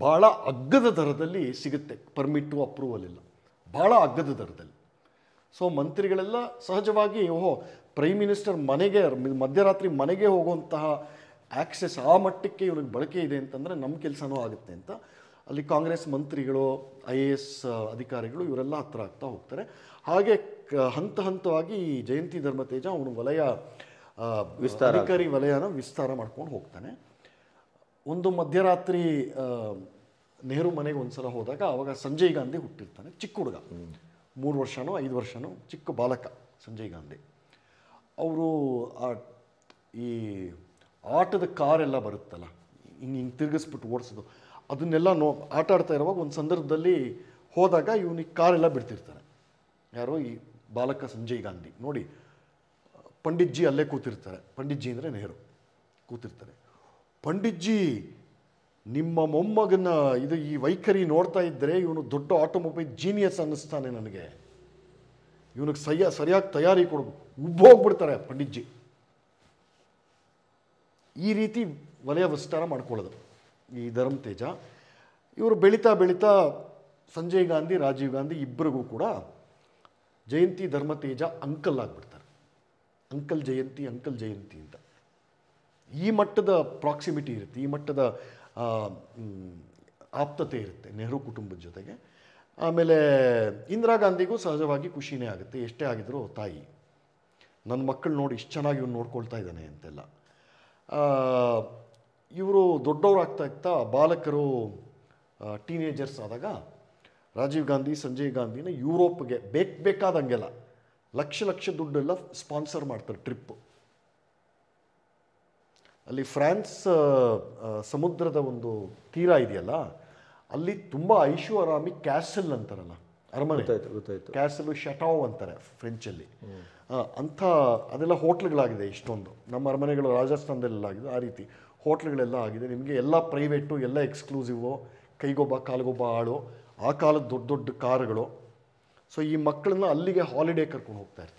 ಭಾಳ ಅಗ್ಗದ ದರದಲ್ಲಿ ಸಿಗುತ್ತೆ ಪರ್ಮಿಟ್ಟು ಅಪ್ರೂವಲ್ ಇಲ್ಲ ಭಾಳ ಅಗ್ಗದ ದರದಲ್ಲಿ ಸೊ ಮಂತ್ರಿಗಳೆಲ್ಲ ಸಹಜವಾಗಿ ಓಹೋ ಪ್ರೈಮ್ ಮಿನಿಸ್ಟರ್ ಮನೆಗೆ ಮಧ್ಯರಾತ್ರಿ ಮನೆಗೆ ಹೋಗುವಂತಹ ಆ್ಯಕ್ಸೆಸ್ ಆ ಮಟ್ಟಕ್ಕೆ ಇವ್ರಿಗೆ ಬಳಕೆ ಇದೆ ಅಂತಂದರೆ ನಮ್ಮ ಕೆಲಸನೂ ಆಗುತ್ತೆ ಅಂತ ಅಲ್ಲಿ ಕಾಂಗ್ರೆಸ್ ಮಂತ್ರಿಗಳು ಐ ಎ ಎಸ್ ಅಧಿಕಾರಿಗಳು ಇವರೆಲ್ಲ ಹತ್ರ ಆಗ್ತಾ ಹೋಗ್ತಾರೆ ಹಾಗೆ ಹಂತ ಹಂತವಾಗಿ ಈ ಜಯಂತಿ ಧರ್ಮತೇಜ ಅವನು ವಲಯ ಅಧಿಕಾರಿ ವಲಯನ ವಿಸ್ತಾರ ಮಾಡ್ಕೊಂಡು ಹೋಗ್ತಾನೆ ಒಂದು ಮಧ್ಯರಾತ್ರಿ ನೆಹರು ಮನೆಗೆ ಒಂದ್ಸಲ ಹೋದಾಗ ಅವಾಗ ಸಂಜಯ್ ಗಾಂಧಿ ಹುಟ್ಟಿರ್ತಾನೆ ಚಿಕ್ಕ ಹುಡುಗ ಮೂರು ವರ್ಷನೋ ಐದು ವರ್ಷನೋ ಚಿಕ್ಕ ಬಾಲಕ ಸಂಜಯ್ ಗಾಂಧಿ ಅವರು ಆ ಈ ಆಟದ ಕಾರೆಲ್ಲ ಬರುತ್ತಲ್ಲ ಹಿಂಗೆ ಹಿಂಗೆ ತಿರುಗಿಸ್ಬಿಟ್ಟು ಓಡಿಸೋದು ಅದನ್ನೆಲ್ಲ ನೋ ಆಟ ಆಡ್ತಾ ಇರುವಾಗ ಒಂದು ಸಂದರ್ಭದಲ್ಲಿ ಹೋದಾಗ ಇವನಿಗೆ ಕಾರೆಲ್ಲ ಬಿಡ್ತಿರ್ತಾನೆ ಯಾರೋ ಈ ಬಾಲಕ ಸಂಜಯ್ ಗಾಂಧಿ ನೋಡಿ ಪಂಡಿತ್ಜಿ ಅಲ್ಲೇ ಕೂತಿರ್ತಾರೆ ಪಂಡಿತ್ಜಿ ಅಂದರೆ ನೆಹರು ಕೂತಿರ್ತಾರೆ ಪಂಡಿತ್ಜಿ ನಿಮ್ಮ ಮೊಮ್ಮಗನ ಇದು ಈ ವೈಖರಿ ನೋಡ್ತಾ ಇದ್ದರೆ ಇವನು ದೊಡ್ಡ ಆಟೋಮೊಬೈಲ್ ಜೀನಿಯಸ್ ಅನ್ನಿಸ್ತಾನೆ ನನಗೆ ಇವನಿಗೆ ಸಯ್ಯ ಸರಿಯಾಗಿ ತಯಾರಿ ಕೊಡಬೇಕು ಉಬ್ಬೋಗ್ಬಿಡ್ತಾರೆ ಪಂಡಿತ್ಜಿ ಈ ರೀತಿ ವಲಯ ವಿಸ್ತಾರ ಮಾಡ್ಕೊಳ್ಳೋದು ಈ ಧರ್ಮ ತೇಜ ಇವರು ಬೆಳೀತಾ ಬೆಳೀತಾ ಸಂಜಯ್ ಗಾಂಧಿ ರಾಜೀವ್ ಗಾಂಧಿ ಇಬ್ಬರಿಗೂ ಕೂಡ ಜಯಂತಿ ಧರ್ಮ ತೇಜ ಅಂಕಲ್ ಆಗ್ಬಿಡ್ತಾರೆ ಅಂಕಲ್ ಜಯಂತಿ ಅಂಕಲ್ ಜಯಂತಿ ಅಂತ ಈ ಮಟ್ಟದ ಪ್ರಾಕ್ಸಿಮಿಟಿ ಇರುತ್ತೆ ಈ ಮಟ್ಟದ ಆಪ್ತತೆ ಇರುತ್ತೆ ನೆಹರು ಕುಟುಂಬದ ಜೊತೆಗೆ ಆಮೇಲೆ ಇಂದಿರಾ ಗಾಂಧಿಗೂ ಸಹಜವಾಗಿ ಖುಷಿನೇ ಆಗುತ್ತೆ ಎಷ್ಟೇ ಆಗಿದ್ರು ತಾಯಿ ನನ್ನ ಮಕ್ಕಳು ನೋಡಿ ಇಷ್ಟು ಚೆನ್ನಾಗಿ ಇವ್ನು ನೋಡ್ಕೊಳ್ತಾ ಇದ್ದಾನೆ ಅಂತೆಲ್ಲ ಇವರು ದೊಡ್ಡವರಾಗ್ತಾ ಇರ್ತಾ ಬಾಲಕರು ಟೀನೇಜರ್ಸ್ ಆದಾಗ ರಾಜೀವ್ ಗಾಂಧಿ ಸಂಜಯ್ ಗಾಂಧಿನ ಯುರೋಪ್ಗೆ ಬೇಕು ಬೇಕಾದಂಗೆಲ್ಲ ಲಕ್ಷ ಲಕ್ಷ ದುಡ್ಡೆಲ್ಲ ಸ್ಪಾನ್ಸರ್ ಮಾಡ್ತಾರೆ ಟ್ರಿಪ್ಪು ಅಲ್ಲಿ ಫ್ರಾನ್ಸ್ ಸಮುದ್ರದ ಒಂದು ತೀರ ಇದೆಯಲ್ಲ ಅಲ್ಲಿ ತುಂಬ ಆರಾಮಿ ಕ್ಯಾಸಲ್ ಅಂತಾರಲ್ಲ ಅರಮನೆ ಕ್ಯಾಸಲ್ ಕ್ಯಾಸಲು ಶಟಾವ್ ಅಂತಾರೆ ಫ್ರೆಂಚಲ್ಲಿ ಅಂಥ ಅದೆಲ್ಲ ಹೋಟ್ಲ್ಗಳಾಗಿದೆ ಇಷ್ಟೊಂದು ನಮ್ಮ ಅರಮನೆಗಳು ಆಗಿದೆ ಆ ರೀತಿ ಹೋಟ್ಲ್ಗಳೆಲ್ಲ ಆಗಿದೆ ನಿಮಗೆ ಎಲ್ಲ ಪ್ರೈವೇಟು ಎಲ್ಲ ಎಕ್ಸ್ಕ್ಲೂಸಿವು ಕೈಗೊಬ್ಬ ಕಾಲುಗೊಬ್ಬ ಆಳು ಆ ಕಾಲದ ದೊಡ್ಡ ದೊಡ್ಡ ಕಾರುಗಳು ಸೊ ಈ ಮಕ್ಕಳನ್ನ ಅಲ್ಲಿಗೆ ಹಾಲಿಡೇ ಕರ್ಕೊಂಡು ಹೋಗ್ತಾ ಇರ್ತಾರೆ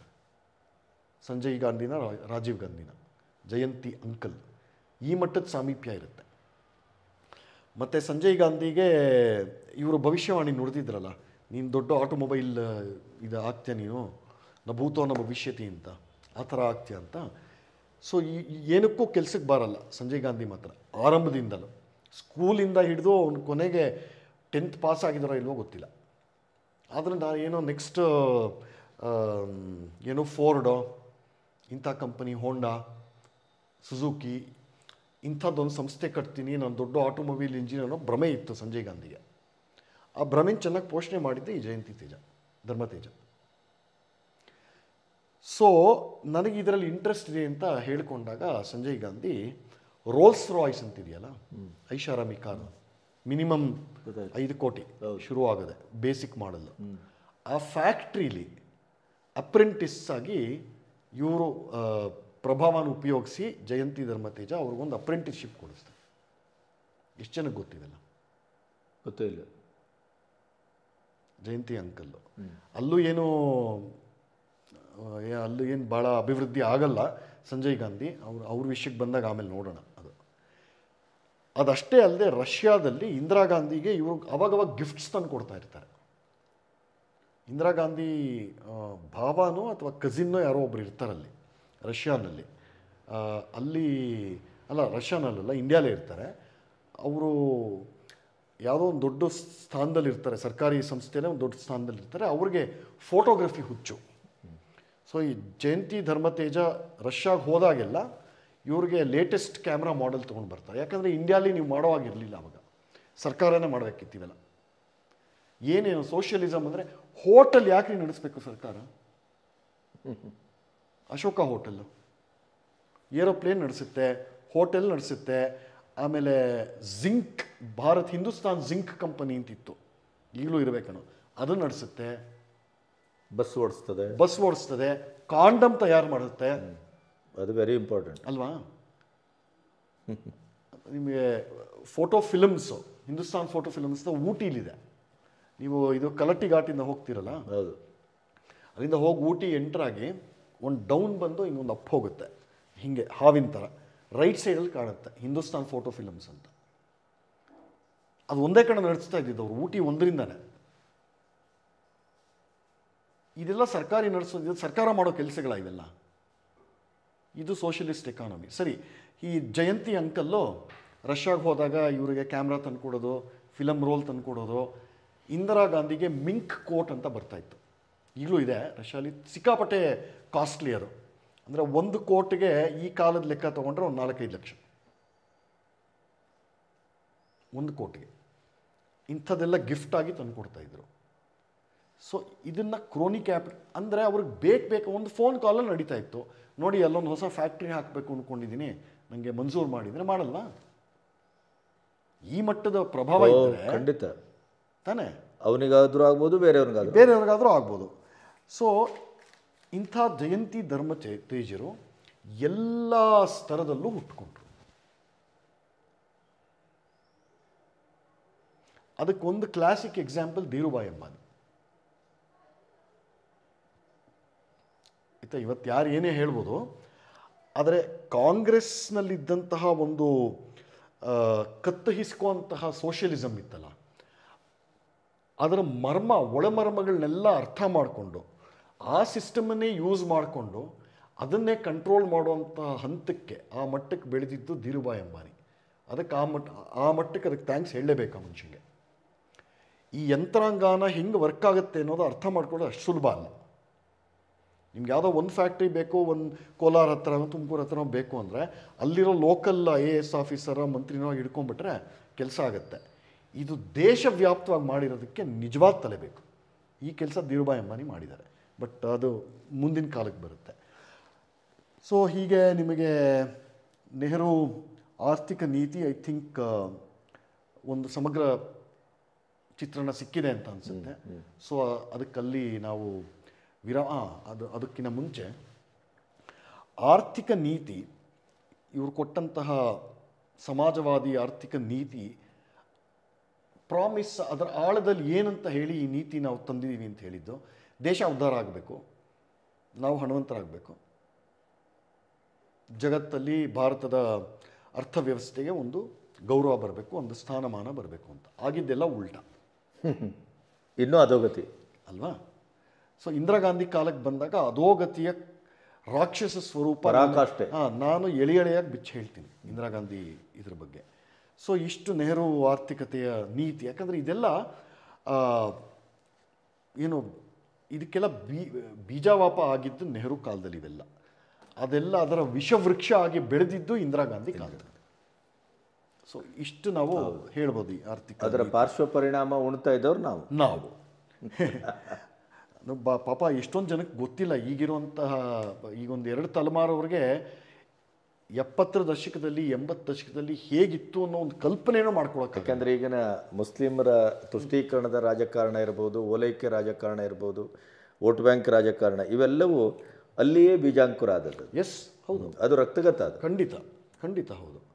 ಸಂಜಯ್ ಗಾಂಧಿನ ರಾಜೀವ್ ಗಾಂಧಿನ ಜಯಂತಿ ಅಂಕಲ್ ಈ ಮಟ್ಟದ ಸಾಮೀಪ್ಯ ಇರುತ್ತೆ ಮತ್ತು ಸಂಜಯ್ ಗಾಂಧಿಗೆ ಇವರು ಭವಿಷ್ಯವಾಣಿ ನುಡಿದಿದ್ರಲ್ಲ ನೀನು ದೊಡ್ಡ ಆಟೋಮೊಬೈಲ್ ಇದು ಆಗ್ತೀಯ ನೀನು ನ ಭೂತೋ ನ ಭವಿಷ್ಯತಿ ಅಂತ ಆ ಥರ ಆಗ್ತೀಯ ಅಂತ ಸೊ ಈ ಏನಕ್ಕೂ ಕೆಲಸಕ್ಕೆ ಬರಲ್ಲ ಸಂಜಯ್ ಗಾಂಧಿ ಮಾತ್ರ ಆರಂಭದಿಂದಲೂ ಸ್ಕೂಲಿಂದ ಹಿಡಿದು ಅವ್ನು ಕೊನೆಗೆ ಟೆಂತ್ ಪಾಸ್ ಆಗಿದಾರೋ ಇಲ್ವೋ ಗೊತ್ತಿಲ್ಲ ಆದರೆ ನಾನು ಏನೋ ನೆಕ್ಸ್ಟ್ ಏನೋ ಫೋರ್ಡೋ ಇಂಥ ಕಂಪನಿ ಹೋಂಡಾ ಸುಜುಕಿ ಇಂಥದ್ದೊಂದು ಸಂಸ್ಥೆ ಕಟ್ತೀನಿ ನಾನು ದೊಡ್ಡ ಆಟೋಮೊಬೈಲ್ ಇಂಜಿನಿಯರ್ ಅನ್ನೋ ಭ್ರಮೆ ಇತ್ತು ಸಂಜಯ್ ಗಾಂಧಿಗೆ ಆ ಭ್ರಮೆನ ಚೆನ್ನಾಗಿ ಪೋಷಣೆ ಮಾಡಿದ್ದೆ ಈ ಜಯಂತಿ ತೇಜ ಧರ್ಮತೇಜ ಸೊ ನನಗೆ ಇದರಲ್ಲಿ ಇಂಟ್ರೆಸ್ಟ್ ಇದೆ ಅಂತ ಹೇಳಿಕೊಂಡಾಗ ಸಂಜಯ್ ಗಾಂಧಿ ರೋಲ್ಸ್ ರಾಯ್ಸ್ ಅಂತಿದೆಯಲ್ಲ ಐಷಾರಾಮಿ ಕಾರ್ ಮಿನಿಮಮ್ ಐದು ಕೋಟಿ ಶುರುವಾಗದೆ ಬೇಸಿಕ್ ಮಾಡಲ್ ಆ ಫ್ಯಾಕ್ಟ್ರಿಲಿ ಅಪ್ರೆಂಟಿಸ್ ಆಗಿ ಇವರು ಪ್ರಭಾವನ ಉಪಯೋಗಿಸಿ ಜಯಂತಿ ಧರ್ಮತೇಜ ಅವ್ರಿಗೊಂದು ಅಪ್ರೆಂಟಿಸ್ಶಿಪ್ ಕೊಡಿಸ್ತಾರೆ ಎಷ್ಟು ಜನಕ್ಕೆ ಗೊತ್ತಿದೆಲ್ಲ ಗೊತ್ತೇ ಇಲ್ಲ ಜಯಂತಿ ಅಂಕಲ್ಲು ಅಲ್ಲೂ ಏನು ಅಲ್ಲೂ ಏನು ಭಾಳ ಅಭಿವೃದ್ಧಿ ಆಗಲ್ಲ ಸಂಜಯ್ ಗಾಂಧಿ ಅವ್ರು ಅವ್ರ ವಿಷಯಕ್ಕೆ ಬಂದಾಗ ಆಮೇಲೆ ನೋಡೋಣ ಅದಷ್ಟೇ ಅಲ್ಲದೆ ರಷ್ಯಾದಲ್ಲಿ ಇಂದಿರಾ ಗಾಂಧಿಗೆ ಇವರು ಅವಾಗವಾಗ ಗಿಫ್ಟ್ಸ್ ತಂದು ಕೊಡ್ತಾ ಇರ್ತಾರೆ ಇಂದಿರಾ ಗಾಂಧಿ ಭಾವನೋ ಅಥವಾ ಕಸಿನ್ನೋ ಯಾರೋ ಒಬ್ರು ಇರ್ತಾರಲ್ಲಿ ರಷ್ಯಾನಲ್ಲಿ ಅಲ್ಲಿ ಅಲ್ಲ ರಷ್ಯಾನಲ್ಲ ಇಂಡಿಯಾಲೇ ಇರ್ತಾರೆ ಅವರು ಯಾವುದೋ ಒಂದು ದೊಡ್ಡ ಸ್ಥಾನದಲ್ಲಿರ್ತಾರೆ ಸರ್ಕಾರಿ ಸಂಸ್ಥೆನೇ ಒಂದು ದೊಡ್ಡ ಸ್ಥಾನದಲ್ಲಿರ್ತಾರೆ ಅವ್ರಿಗೆ ಫೋಟೋಗ್ರಫಿ ಹುಚ್ಚು ಸೊ ಈ ಜಯಂತಿ ಧರ್ಮತೇಜ ರಷ್ಯಾಗೆ ಹೋದಾಗೆಲ್ಲ ಇವ್ರಿಗೆ ಲೇಟೆಸ್ಟ್ ಕ್ಯಾಮ್ರಾ ಮಾಡೆಲ್ ತೊಗೊಂಡು ಬರ್ತಾರೆ ಯಾಕಂದರೆ ಇಂಡಿಯಾಲಿ ನೀವು ಮಾಡೋವಾಗಿರಲಿಲ್ಲ ಅವಾಗ ಸರ್ಕಾರನೇ ಮಾಡಬೇಕಿತ್ತೀವಲ್ಲ ಏನೇನು ಸೋಷಿಯಲಿಸಮ್ ಅಂದರೆ ಹೋಟೆಲ್ ಯಾಕೆ ನಡೆಸಬೇಕು ಸರ್ಕಾರ ಅಶೋಕ ಹೋಟೆಲ್ಲು ಏರೋಪ್ಲೇನ್ ನಡೆಸುತ್ತೆ ಹೋಟೆಲ್ ನಡೆಸುತ್ತೆ ಆಮೇಲೆ zinc Bharat Hindustan zinc company ಅಂತಿತ್ತು ಈಗಲೂ ಇರಬೇಕು ಅದನ್ನು ನಡೆಸುತ್ತೆ ಬಸ್ ಓಡಿಸ್ತದೆ ಬಸ್ ಓಡಿಸ್ತದೆ ಕಾಂಡಮ್ ತಯಾರು ಮಾಡುತ್ತೆ ಅದು ವೆರಿ ಇಂಪಾರ್ಟೆಂಟ್ ಅಲ್ವಾ ನಿಮಗೆ photo films Hindustan photo films ಊಟಿಲಿದೆ ನೀವು ಇದು ಕಲಟ್ಟಿ ಘಾಟಿಂದ ಹೋಗ್ತೀರಲ್ಲ ಹೌದು ಅಲ್ಲಿಂದ ಹೋಗಿ ಊಟಿ ಎಂಟ್ರಾಗಿ ಒಂದು ಡೌನ್ ಬಂದು ಹಿಂಗೊಂದು ಅಪ್ ಹೋಗುತ್ತೆ ಹಿಂಗೆ ಹಾವಿನ ಥರ ರೈಟ್ ಸೈಡಲ್ಲಿ ಕಾಣುತ್ತೆ ಹಿಂದೂಸ್ತಾನ್ ಫೋಟೋ ಫಿಲಮ್ಸ್ ಅಂತ ಅದು ಒಂದೇ ಕಡೆ ನಡೆಸ್ತಾ ಇದ್ದಿದ್ದು ಅವರು ಊಟಿ ಒಂದರಿಂದಾನೆ ಇದೆಲ್ಲ ಸರ್ಕಾರಿ ನಡೆಸೋದು ಸರ್ಕಾರ ಮಾಡೋ ಕೆಲಸಗಳ ಇದು ಸೋಷಲಿಸ್ಟ್ ಎಕಾನಮಿ ಸರಿ ಈ ಜಯಂತಿ ಅಂಕಲ್ಲು ರಷ್ಯಾಗೆ ಹೋದಾಗ ಇವರಿಗೆ ಕ್ಯಾಮ್ರಾ ತಂದುಕೊಡೋದು ಫಿಲಮ್ ರೋಲ್ ತಂದುಕೊಡೋದು ಇಂದಿರಾ ಗಾಂಧಿಗೆ ಮಿಂಕ್ ಕೋಟ್ ಅಂತ ಇತ್ತು ಈಗಲೂ ಇದೆ ರಷ್ಯಾಲಿ ಸಿಕ್ಕಾಪಟ್ಟೆ ಕಾಸ್ಟ್ಲಿ ಅದು ಅಂದರೆ ಒಂದು ಕೋಟಿಗೆ ಈ ಕಾಲದ ಲೆಕ್ಕ ತೊಗೊಂಡ್ರೆ ಒಂದು ನಾಲ್ಕೈದು ಲಕ್ಷ ಒಂದು ಕೋಟಿಗೆ ಇಂಥದ್ದೆಲ್ಲ ಗಿಫ್ಟಾಗಿ ತಂದು ಕೊಡ್ತಾಯಿದ್ರು ಸೊ ಇದನ್ನು ಕ್ರೋನಿಕ್ ಕ್ಯಾಪ್ ಅಂದರೆ ಅವ್ರಿಗೆ ಬೇಕು ಬೇಕು ಒಂದು ಫೋನ್ ಕಾಲಲ್ಲಿ ನಡೀತಾ ಇತ್ತು ನೋಡಿ ಅಲ್ಲೊಂದು ಹೊಸ ಫ್ಯಾಕ್ಟ್ರಿ ಹಾಕಬೇಕು ಅಂದ್ಕೊಂಡಿದ್ದೀನಿ ನನಗೆ ಮಂಜೂರು ಮಾಡಿದರೆ ಮಾಡಲ್ಲ ಈ ಮಟ್ಟದ ಪ್ರಭಾವ ಇದ್ದರೆ ಖಂಡಿತ ತಾನೇ ಅವನಿಗಾದರೂ ಆಗ್ಬೋದು ಬೇರೆಯವ್ರಿಗಾದ್ರು ಬೇರೆಯವ್ರಿಗಾದರೂ ಆಗ್ಬೋದು ಸೊ ಇಂಥ ಜಯಂತಿ ಧರ್ಮ ತೇಜರು ಎಲ್ಲ ಸ್ತರದಲ್ಲೂ ಹುಟ್ಕೊಂಡ್ರು ಅದಕ್ಕೊಂದು ಕ್ಲಾಸಿಕ್ ಎಕ್ಸಾಂಪಲ್ ಧೀರುಬಾಯಿ ಅಂಬಾನಿ ಇವತ್ತು ಯಾರು ಏನೇ ಹೇಳ್ಬೋದು ಆದರೆ ಕಾಂಗ್ರೆಸ್ನಲ್ಲಿದ್ದಂತಹ ಒಂದು ಕತ್ತಹಿಸ್ಕೋಂತಹ ಸೋಷಿಯಲಿಸಮ್ ಇತ್ತಲ್ಲ ಅದರ ಮರ್ಮ ಒಳಮರ್ಮಗಳನ್ನೆಲ್ಲ ಅರ್ಥ ಮಾಡಿಕೊಂಡು ಆ ಸಿಸ್ಟಮನ್ನೇ ಯೂಸ್ ಮಾಡಿಕೊಂಡು ಅದನ್ನೇ ಕಂಟ್ರೋಲ್ ಮಾಡುವಂತಹ ಹಂತಕ್ಕೆ ಆ ಮಟ್ಟಕ್ಕೆ ಬೆಳೆದಿದ್ದು ಧೀರುಭಾಯಿ ಅಂಬಾನಿ ಅದಕ್ಕೆ ಆ ಮಟ್ಟ ಆ ಮಟ್ಟಕ್ಕೆ ಅದಕ್ಕೆ ಥ್ಯಾಂಕ್ಸ್ ಹೇಳಲೇಬೇಕು ಮುಂಚೆಗೆ ಈ ಯಂತ್ರಾಂಗಾನ ಹೆಂಗೆ ವರ್ಕ್ ಆಗುತ್ತೆ ಅನ್ನೋದು ಅರ್ಥ ಮಾಡ್ಕೊಳ್ಳೋದು ಅಷ್ಟು ಸುಲಭ ಅಲ್ಲ ನಿಮ್ಗೆ ಯಾವುದೋ ಒಂದು ಫ್ಯಾಕ್ಟ್ರಿ ಬೇಕು ಒಂದು ಕೋಲಾರ ಹತ್ರ ತುಮಕೂರು ಹತ್ರನೋ ಬೇಕು ಅಂದರೆ ಅಲ್ಲಿರೋ ಲೋಕಲ್ ಐ ಎ ಎಸ್ ಆಫೀಸರ ಮಂತ್ರಿನೋ ಹಿಡ್ಕೊಂಡ್ಬಿಟ್ರೆ ಕೆಲಸ ಆಗುತ್ತೆ ಇದು ದೇಶವ್ಯಾಪ್ತವಾಗಿ ಮಾಡಿರೋದಕ್ಕೆ ನಿಜವಾದ ತಲೆ ಬೇಕು ಈ ಕೆಲಸ ಧೀರುಭಾಯಿ ಅಂಬಾನಿ ಮಾಡಿದ್ದಾರೆ ಬಟ್ ಅದು ಮುಂದಿನ ಕಾಲಕ್ಕೆ ಬರುತ್ತೆ ಸೊ ಹೀಗೆ ನಿಮಗೆ ನೆಹರು ಆರ್ಥಿಕ ನೀತಿ ಐ ಥಿಂಕ್ ಒಂದು ಸಮಗ್ರ ಚಿತ್ರಣ ಸಿಕ್ಕಿದೆ ಅಂತ ಅನಿಸುತ್ತೆ ಸೊ ಅದಕ್ಕಲ್ಲಿ ನಾವು ವಿರಾಮ ಅದು ಅದಕ್ಕಿಂತ ಮುಂಚೆ ಆರ್ಥಿಕ ನೀತಿ ಇವರು ಕೊಟ್ಟಂತಹ ಸಮಾಜವಾದಿ ಆರ್ಥಿಕ ನೀತಿ ಪ್ರಾಮಿಸ್ ಅದರ ಆಳದಲ್ಲಿ ಏನಂತ ಹೇಳಿ ಈ ನೀತಿ ನಾವು ತಂದಿದ್ದೀವಿ ಅಂತ ಹೇಳಿದ್ದು ದೇಶ ಉದ್ಧಾರ ಆಗಬೇಕು ನಾವು ಹಣವಂತರಾಗಬೇಕು ಜಗತ್ತಲ್ಲಿ ಭಾರತದ ಅರ್ಥವ್ಯವಸ್ಥೆಗೆ ಒಂದು ಗೌರವ ಬರಬೇಕು ಒಂದು ಸ್ಥಾನಮಾನ ಬರಬೇಕು ಅಂತ ಆಗಿದ್ದೆಲ್ಲ ಉಲ್ಟ ಇನ್ನೂ ಅಧೋಗತಿ ಅಲ್ವಾ ಸೊ ಇಂದಿರಾ ಗಾಂಧಿ ಕಾಲಕ್ಕೆ ಬಂದಾಗ ಅಧೋಗತಿಯ ರಾಕ್ಷಸ ಸ್ವರೂಪ ಹಾಂ ನಾನು ಎಳೆ ಎಳೆಯಾಗಿ ಬಿಚ್ಚ ಹೇಳ್ತೀನಿ ಇಂದಿರಾ ಗಾಂಧಿ ಇದ್ರ ಬಗ್ಗೆ ಸೊ ಇಷ್ಟು ನೆಹರು ಆರ್ಥಿಕತೆಯ ನೀತಿ ಯಾಕಂದರೆ ಇದೆಲ್ಲ ಏನು ಇದಕ್ಕೆಲ್ಲ ಬೀ ಆಗಿದ್ದು ನೆಹರು ಕಾಲದಲ್ಲಿ ಇವೆಲ್ಲ ಅದೆಲ್ಲ ಅದರ ವಿಷವೃಕ್ಷ ಆಗಿ ಬೆಳೆದಿದ್ದು ಇಂದಿರಾ ಗಾಂಧಿ ಕಾಲದಲ್ಲಿ ಸೊ ಇಷ್ಟು ನಾವು ಹೇಳ್ಬೋದು ಈ ಆರ್ಥಿಕ ಅದರ ಪಾರ್ಶ್ವ ಪರಿಣಾಮ ಉಣ್ತಾ ಇದ್ದವ್ರು ನಾವು ನಾವು ಬ ಪಾಪ ಎಷ್ಟೊಂದು ಜನಕ್ಕೆ ಗೊತ್ತಿಲ್ಲ ಈಗಿರುವಂತಹ ಈಗೊಂದು ಎರಡು ತಲೆಮಾರವ್ರಿಗೆ ಎಪ್ಪತ್ತರ ದಶಕದಲ್ಲಿ ಎಂಬತ್ತು ದಶಕದಲ್ಲಿ ಹೇಗಿತ್ತು ಅನ್ನೋ ಒಂದು ಕಲ್ಪನೆಯೂ ಮಾಡ್ಕೊಳಕ್ಕೆ ಯಾಕೆಂದರೆ ಈಗಿನ ಮುಸ್ಲಿಮರ ತುಷ್ಟೀಕರಣದ ರಾಜಕಾರಣ ಇರ್ಬೋದು ಓಲೈಕೆ ರಾಜಕಾರಣ ಇರ್ಬೋದು ವೋಟ್ ಬ್ಯಾಂಕ್ ರಾಜಕಾರಣ ಇವೆಲ್ಲವೂ ಅಲ್ಲಿಯೇ ಬೀಜಾಂಕುರ ಆದದ್ದು ಎಸ್ ಹೌದು ಅದು ರಕ್ತಗತ ಅದು ಖಂಡಿತ ಖಂಡಿತ ಹೌದು